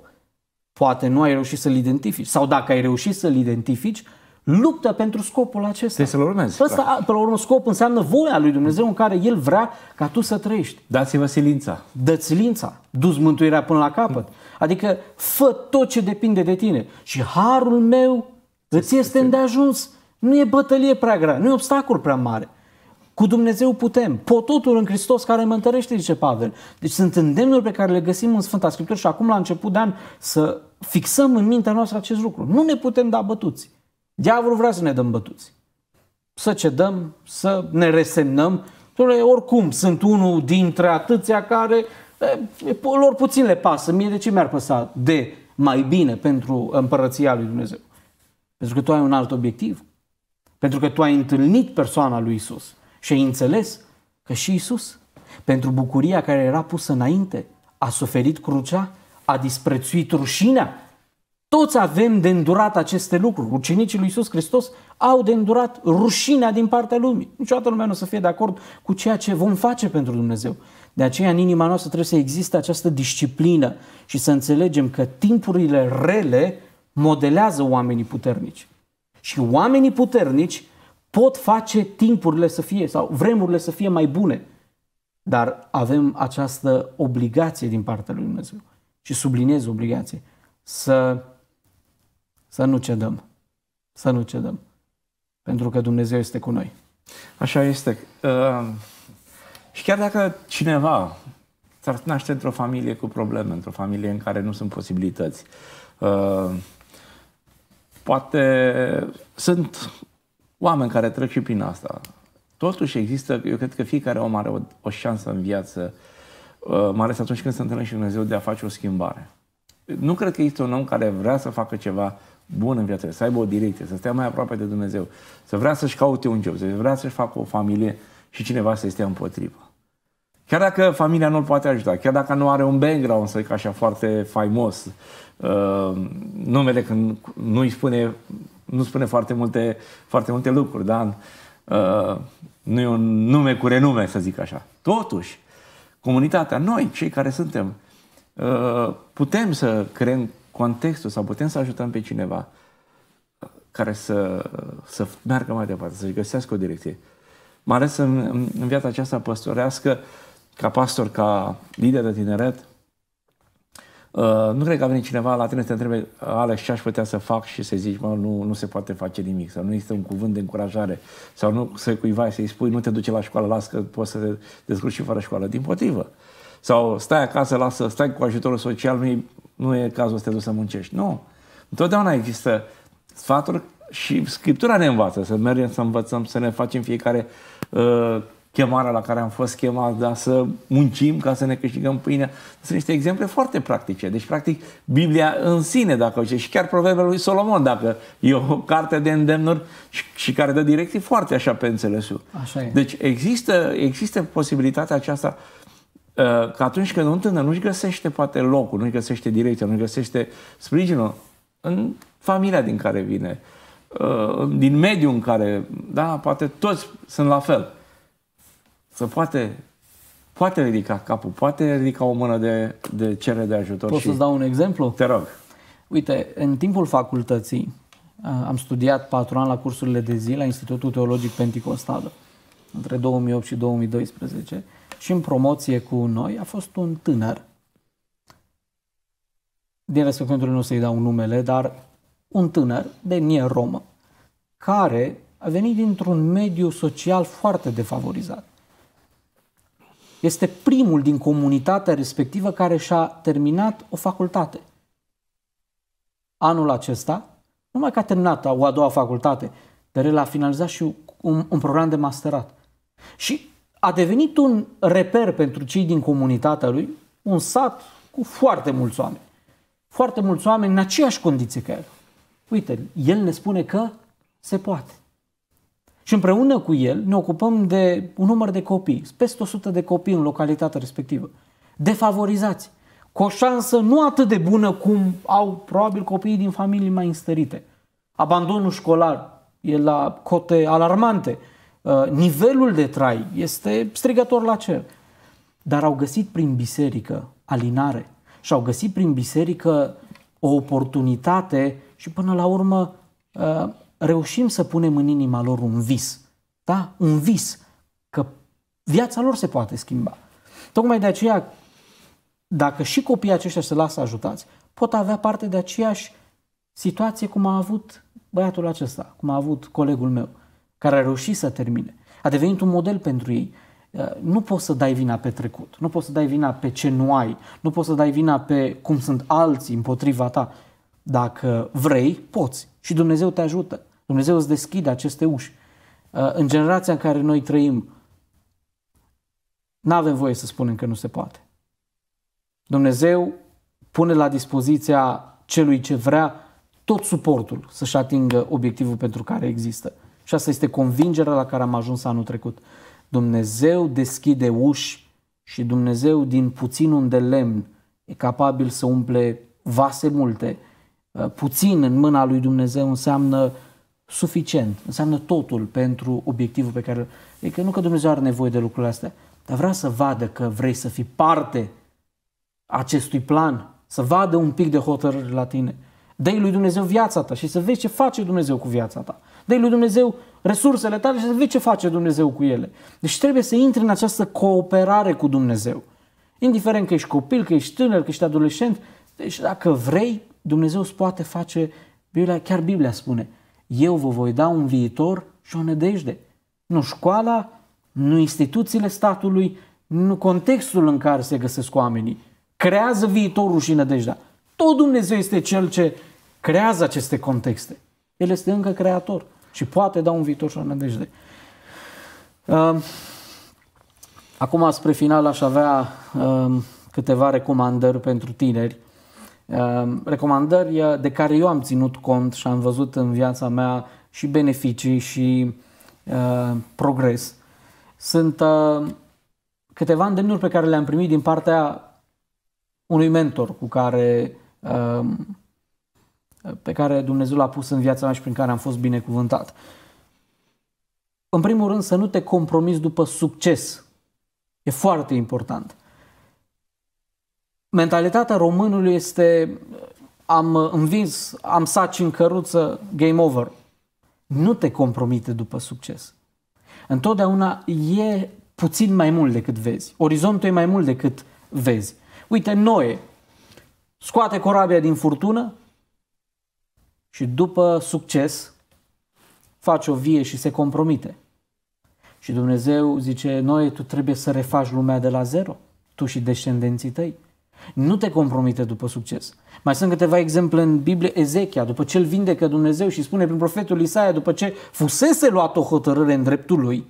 Poate nu ai reușit să-l identifici sau dacă ai reușit să-l identifici, luptă pentru scopul acesta. Trebuie să-l urmezi. Păi asta, da. până la urmă, scop înseamnă voia lui Dumnezeu în care El vrea ca tu să trăiești. Dați-vă silința. Dă-ți silința. Du-ți mântuirea până la capăt. Mm. Adică fă tot ce depinde de tine. Și harul meu îți este îndeajuns. Nu e bătălie prea grea, nu e obstacol prea mare. Cu Dumnezeu putem. Pot totul în Hristos care mă întărește, zice Pavel. Deci sunt îndemnuri pe care le găsim în Sfânta Scriptură și acum la început de an să fixăm în mintea noastră acest lucru. Nu ne putem da bătuți. Diavolul vrea să ne dăm bătuți. Să cedăm, să ne resemnăm. Oricum, sunt unul dintre atâția care lor puțin le pasă. Mie de ce mi-ar păsa de mai bine pentru împărăția lui Dumnezeu? Pentru că tu ai un alt obiectiv. Pentru că tu ai întâlnit persoana lui Isus și ai înțeles că și Isus, pentru bucuria care era pusă înainte, a suferit crucea, a disprețuit rușinea toți avem de îndurat aceste lucruri. Ucenicii lui Isus Hristos au de îndurat rușinea din partea lumii. Niciodată lumea nu o să fie de acord cu ceea ce vom face pentru Dumnezeu. De aceea în inima noastră trebuie să existe această disciplină și să înțelegem că timpurile rele modelează oamenii puternici. Și oamenii puternici pot face timpurile să fie sau vremurile să fie mai bune. Dar avem această obligație din partea lui Dumnezeu. Și subliniez obligație. Să să nu cedăm. Să nu cedăm. Pentru că Dumnezeu este cu noi. Așa este. Uh, și chiar dacă cineva s-ar naște într-o familie cu probleme, într-o familie în care nu sunt posibilități, uh, poate sunt oameni care trec și prin asta. Totuși există, eu cred că fiecare om are o, o șansă în viață, uh, mai ales atunci când se întâlnește Dumnezeu, de a face o schimbare. Nu cred că este un om care vrea să facă ceva bun în viață, să aibă o direcție, să stea mai aproape de Dumnezeu, să vrea să-și caute un job, să vrea să-și facă o familie și cineva să-i stea împotrivă. Chiar dacă familia nu-l poate ajuta, chiar dacă nu are un background, să zic așa, foarte faimos, uh, numele când nu îi spune, nu spune foarte multe, foarte multe lucruri, dar uh, nu e un nume cu renume, să zic așa. Totuși, comunitatea, noi, cei care suntem, uh, putem să creăm contextul sau putem să ajutăm pe cineva uh, care să, uh, să meargă mai departe, să-și găsească o direcție. Mai ales în, în viața aceasta păstorească, ca pastor, ca lider de tineret, uh, nu cred că a venit cineva la tine să te întrebe, Alex, ce aș putea să fac și să zici, mă, nu, nu se poate face nimic, sau nu există un cuvânt de încurajare, sau nu să cuiva să-i spui, nu te duce la școală, las că poți să te descurci și fără școală. Din potrivă. Sau stai acasă, lasă, stai cu ajutorul social, nu nu e cazul să te duci să muncești. Nu. Întotdeauna există sfaturi și Scriptura ne învață să mergem, să învățăm, să ne facem fiecare uh, chemarea la care am fost chemați, dar să muncim ca să ne câștigăm pâinea. Sunt niște exemple foarte practice. Deci, practic, Biblia în sine, dacă zice, și chiar proverbele lui Solomon, dacă e o carte de îndemnuri și, și care dă direcții foarte așa pe înțelesul. Așa e. Deci există, există posibilitatea aceasta uh, Ă, că atunci când un tânăr nu-și găsește poate locul, nu-și găsește direcția, nu-și găsește sprijinul în familia din care vine, ă, din mediul în care, da, poate toți sunt la fel, să poate poate ridica capul, poate ridica o mână de, de cere de ajutor. Pot și... să-ți dau un exemplu? Te rog. Uite, în timpul facultății am studiat patru ani la cursurile de zi la Institutul Teologic Pentecostal între 2008 și 2012 și în promoție cu noi a fost un tânăr, din respect pentru nu o să-i dau numele, dar un tânăr de nie romă, care a venit dintr-un mediu social foarte defavorizat. Este primul din comunitatea respectivă care și-a terminat o facultate. Anul acesta, numai că a terminat o a doua facultate, dar el a finalizat și un, un program de masterat. Și a devenit un reper pentru cei din comunitatea lui, un sat cu foarte mulți oameni. Foarte mulți oameni în aceeași condiție ca el. Uite, el ne spune că se poate. Și împreună cu el ne ocupăm de un număr de copii, peste 100 de copii în localitatea respectivă, defavorizați, cu o șansă nu atât de bună cum au probabil copiii din familii mai înstărite. Abandonul școlar e la cote alarmante Uh, nivelul de trai este strigător la cer. Dar au găsit prin biserică alinare și au găsit prin biserică o oportunitate și până la urmă uh, reușim să punem în inima lor un vis. Da? Un vis. Că viața lor se poate schimba. Tocmai de aceea, dacă și copiii aceștia se lasă ajutați, pot avea parte de aceeași situație cum a avut băiatul acesta, cum a avut colegul meu care a reușit să termine. A devenit un model pentru ei. Uh, nu poți să dai vina pe trecut, nu poți să dai vina pe ce nu ai, nu poți să dai vina pe cum sunt alții împotriva ta. Dacă vrei, poți și Dumnezeu te ajută. Dumnezeu îți deschide aceste uși. Uh, în generația în care noi trăim, nu avem voie să spunem că nu se poate. Dumnezeu pune la dispoziția celui ce vrea tot suportul să-și atingă obiectivul pentru care există. Și asta este convingerea la care am ajuns anul trecut. Dumnezeu deschide uși și Dumnezeu din puțin un de lemn e capabil să umple vase multe. Uh, puțin în mâna lui Dumnezeu înseamnă suficient, înseamnă totul pentru obiectivul pe care E că nu că Dumnezeu are nevoie de lucrurile astea, dar vrea să vadă că vrei să fii parte acestui plan, să vadă un pic de hotărâri la tine. dă lui Dumnezeu viața ta și să vezi ce face Dumnezeu cu viața ta dă lui Dumnezeu resursele tale și să vezi ce face Dumnezeu cu ele. Deci trebuie să intri în această cooperare cu Dumnezeu. Indiferent că ești copil, că ești tânăr, că ești adolescent, deci dacă vrei, Dumnezeu îți poate face, Biblia, chiar Biblia spune, eu vă voi da un viitor și o nădejde. Nu școala, nu instituțiile statului, nu contextul în care se găsesc oamenii. crează viitorul și nădejdea. Tot Dumnezeu este Cel ce creează aceste contexte. El este încă creator și poate da un viitor și o nădejde. Acum, spre final, aș avea câteva recomandări pentru tineri. Recomandări uh, de care eu am ținut cont și am văzut în viața mea și beneficii și uh, progres. Sunt uh, câteva îndemnuri pe care le-am primit din partea unui mentor cu care pe care Dumnezeu l-a pus în viața mea și prin care am fost binecuvântat. În primul rând, să nu te compromiți după succes. E foarte important. Mentalitatea românului este am învins, am saci în căruță, game over. Nu te compromite după succes. Întotdeauna e puțin mai mult decât vezi. Orizontul e mai mult decât vezi. Uite, Noe scoate corabia din furtună, și după succes face o vie și se compromite. Și Dumnezeu zice, noi tu trebuie să refaci lumea de la zero, tu și descendenții tăi. Nu te compromite după succes. Mai sunt câteva exemple în Biblie, Ezechia, după ce îl vindecă Dumnezeu și spune prin profetul Isaia, după ce fusese luat o hotărâre în dreptul lui,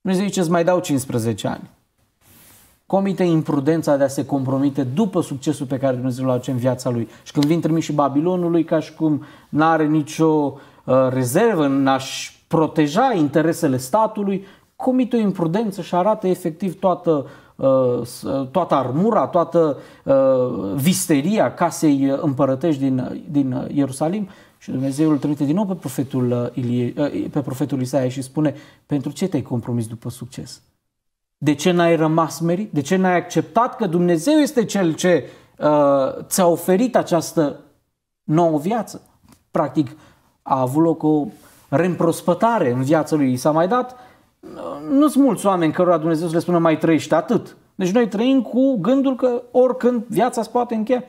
Dumnezeu zice, îți mai dau 15 ani comite imprudența de a se compromite după succesul pe care Dumnezeu l-a în viața lui. Și când vin trimiși Babilonului, ca și cum nu are nicio uh, rezervă în a-și proteja interesele statului, comite o imprudență și arată efectiv toată, uh, toată armura, toată uh, visteria casei uh, împărătești din, din uh, Ierusalim și Dumnezeu îl trimite din nou pe profetul, uh, Ilie, pe profetul Isaia și spune pentru ce te-ai compromis după succes? De ce n-ai rămas merit? De ce n-ai acceptat că Dumnezeu este Cel ce uh, ți-a oferit această nouă viață? Practic, a avut loc o reîmprospătare în viața lui. I s-a mai dat uh, nu sunt mulți oameni cărora Dumnezeu să le spună mai trăiește atât. Deci noi trăim cu gândul că oricând viața se poate încheia.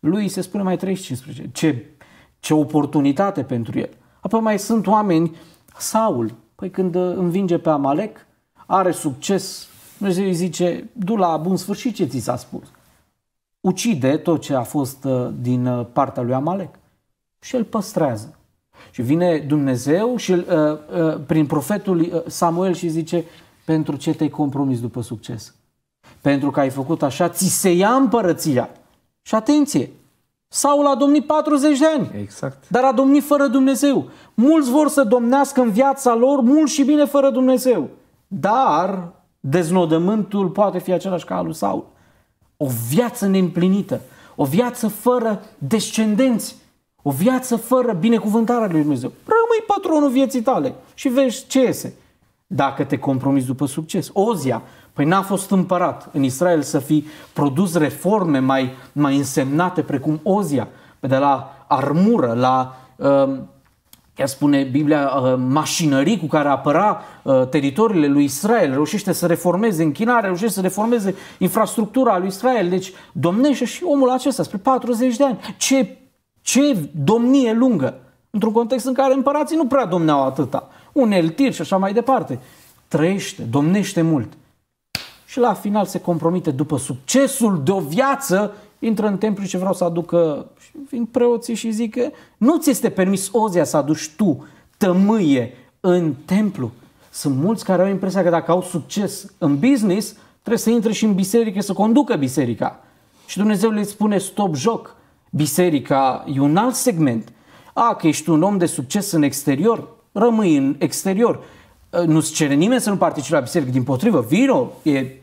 Lui se spune mai trăiești 15. Ce, ce oportunitate pentru el. Apoi mai sunt oameni, Saul, păi când uh, învinge pe Amalek, are succes Dumnezeu îi zice, du la bun sfârșit ce ți s-a spus. Ucide tot ce a fost uh, din uh, partea lui Amalek și îl păstrează. Și vine Dumnezeu și uh, uh, prin profetul uh, Samuel și zice, pentru ce te-ai compromis după succes? Pentru că ai făcut așa, ți se ia împărăția. Și atenție, Saul a domnit 40 de ani. Exact. Dar a domnit fără Dumnezeu. Mulți vor să domnească în viața lor mult și bine fără Dumnezeu. Dar deznodământul poate fi același ca al lui Saul. O viață neîmplinită, o viață fără descendenți, o viață fără binecuvântarea lui Dumnezeu. Rămâi patronul vieții tale și vezi ce iese. Dacă te compromiți după succes. Ozia, păi n-a fost împărat în Israel să fi produs reforme mai, mai însemnate precum Ozia, de la armură, la uh, ea spune Biblia, uh, mașinării cu care apăra uh, teritoriile lui Israel, reușește să reformeze închinarea, reușește să reformeze infrastructura lui Israel. Deci domnește și omul acesta spre 40 de ani. Ce, ce domnie lungă! Într-un context în care împărații nu prea domneau atâta. Un eltir și așa mai departe. Trăiește, domnește mult. Și la final se compromite după succesul de o viață intră în templu și vreau să aducă, și vin preoții și zic că nu ți este permis ozia să aduci tu tămâie în templu. Sunt mulți care au impresia că dacă au succes în business, trebuie să intre și în biserică să conducă biserica. Și Dumnezeu le spune stop joc. Biserica e un alt segment. A, că ești un om de succes în exterior, rămâi în exterior. Nu-ți cere nimeni să nu participe la biserică, din potrivă, vino, e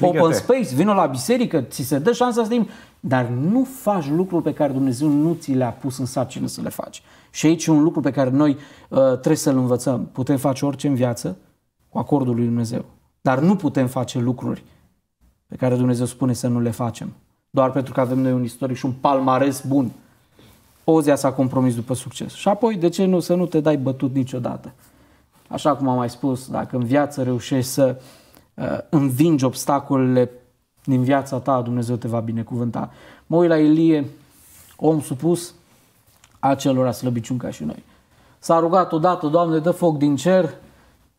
open space, vină la biserică, ți se dă șansa să timp, dar nu faci lucruri pe care Dumnezeu nu ți le-a pus în sarcină să le faci. Și aici e un lucru pe care noi uh, trebuie să-l învățăm. Putem face orice în viață cu acordul lui Dumnezeu, dar nu putem face lucruri pe care Dumnezeu spune să nu le facem. Doar pentru că avem noi un istoric și un palmares bun. Ozia s-a compromis după succes. Și apoi, de ce nu să nu te dai bătut niciodată? Așa cum am mai spus, dacă în viață reușești să uh, Uh, învingi obstacolele din viața ta, Dumnezeu te va binecuvânta. Mă uit la Ilie, om supus celor slăbiciuni ca și noi. S-a rugat odată, Doamne, dă foc din cer,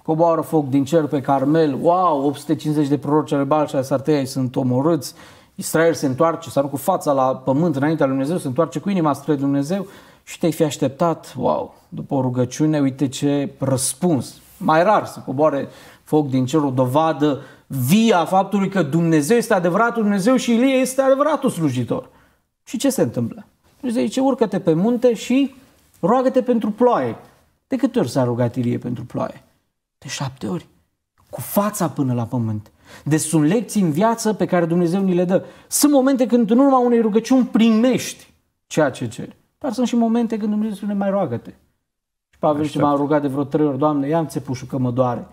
coboară foc din cer pe Carmel, wow, 850 de proroci ale Baal și ale Sartei sunt omorâți, Israel se întoarce, s-a cu fața la pământ înaintea lui Dumnezeu, se întoarce cu inima spre Dumnezeu și te-ai fi așteptat, wow, după o rugăciune, uite ce răspuns. Mai rar să coboare foc din cer, o dovadă via faptului că Dumnezeu este adevăratul Dumnezeu și Ilie este adevăratul slujitor. Și ce se întâmplă? Dumnezeu zice, urcă-te pe munte și roagă-te pentru ploaie. De câte ori s-a rugat Ilie pentru ploaie? De șapte ori. Cu fața până la pământ. Deci sunt lecții în viață pe care Dumnezeu ni le dă. Sunt momente când în urma unei rugăciuni primești ceea ce ceri. Dar sunt și momente când Dumnezeu spune mai roagă-te. Și Pavel și m-a rugat de vreo trei ori, Doamne, ia-mi țepușul că mă doare.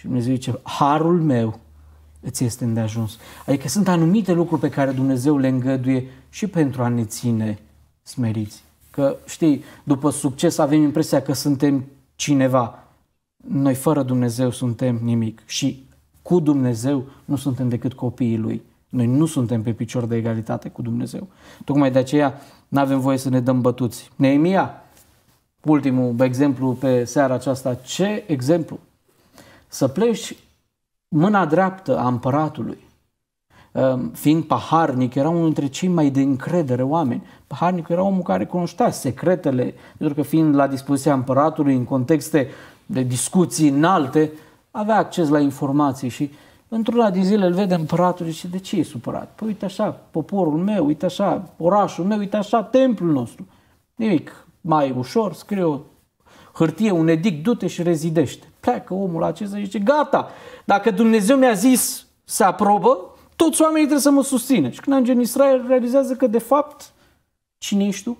Și Dumnezeu zice, harul meu îți este îndeajuns. Adică sunt anumite lucruri pe care Dumnezeu le îngăduie și pentru a ne ține smeriți. Că, știi, după succes avem impresia că suntem cineva. Noi fără Dumnezeu suntem nimic și cu Dumnezeu nu suntem decât copiii Lui. Noi nu suntem pe picior de egalitate cu Dumnezeu. Tocmai de aceea nu avem voie să ne dăm bătuți. Neemia, ultimul exemplu pe seara aceasta, ce exemplu? să pleci mâna dreaptă a împăratului, ehm, fiind paharnic, era unul dintre cei mai de încredere oameni. Paharnic era omul care cunoștea secretele, pentru că fiind la dispoziția împăratului în contexte de discuții înalte, avea acces la informații și într-una din zile îl vede împăratul și zice, de ce e supărat? Păi uite așa, poporul meu, uite așa, orașul meu, uite așa, templul nostru. Nimic, mai ușor, scrie o hârtie, un edict, du-te și rezidește pleacă omul acesta și zice, gata, dacă Dumnezeu mi-a zis să aprobă, toți oamenii trebuie să mă susțină. Și când Angel în Israel, realizează că de fapt, cine ești tu?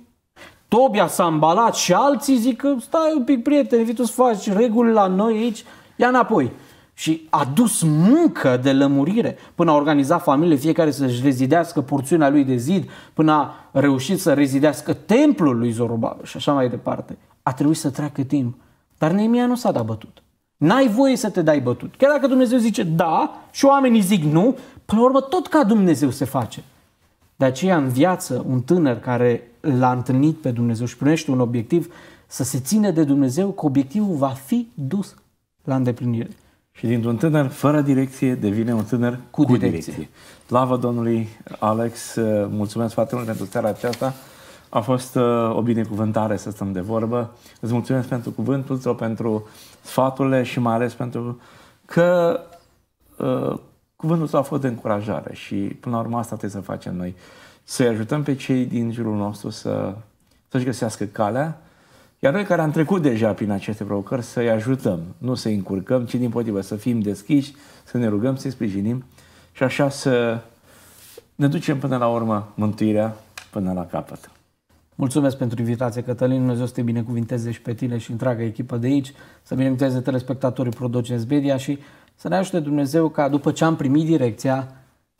Tobia s-a îmbalat și alții zic că stai un pic prieten, vii tu să faci reguli la noi aici, ia înapoi. Și a dus muncă de lămurire până a organizat familie, fiecare să-și rezidească porțiunea lui de zid, până a reușit să rezidească templul lui Zorobabel și așa mai departe. A trebuit să treacă timp. Dar Neemia nu s-a dat bătut. N-ai voie să te dai bătut. Chiar dacă Dumnezeu zice da și oamenii zic nu, până la urmă tot ca Dumnezeu se face. De aceea în viață un tânăr care l-a întâlnit pe Dumnezeu și primește un obiectiv să se ține de Dumnezeu că obiectivul va fi dus la îndeplinire. Și dintr-un tânăr fără direcție devine un tânăr cu, cu direcție. direcție. Slavă Domnului Alex, mulțumesc foarte mult pentru seara aceasta. A fost uh, o binecuvântare să stăm de vorbă. Îți mulțumesc pentru cuvântul tău, pentru sfaturile și mai ales pentru că uh, cuvântul tău a fost de încurajare și până la urmă asta trebuie să facem noi. Să-i ajutăm pe cei din jurul nostru să, să-și găsească calea, iar noi care am trecut deja prin aceste provocări să-i ajutăm, nu să-i încurcăm, ci din potrivă să fim deschiși, să ne rugăm, să-i sprijinim și așa să ne ducem până la urmă mântuirea până la capăt. Mulțumesc pentru invitație, Cătălin. Dumnezeu să te binecuvinteze și pe tine și întreaga echipă de aici. Să binecuvinteze telespectatorii Prodocens Media și să ne ajute Dumnezeu ca după ce am primit direcția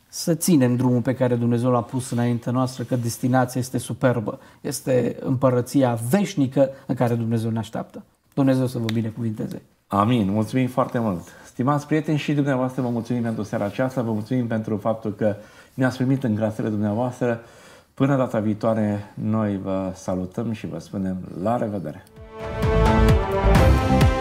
să ținem drumul pe care Dumnezeu l-a pus înaintea noastră, că destinația este superbă. Este împărăția veșnică în care Dumnezeu ne așteaptă. Dumnezeu să vă binecuvinteze. Amin. Mulțumim foarte mult. Stimați prieteni și dumneavoastră, vă mulțumim pentru seara aceasta, vă mulțumim pentru faptul că ne-ați primit în grațele dumneavoastră. Până data viitoare, noi vă salutăm și vă spunem la revedere! thank you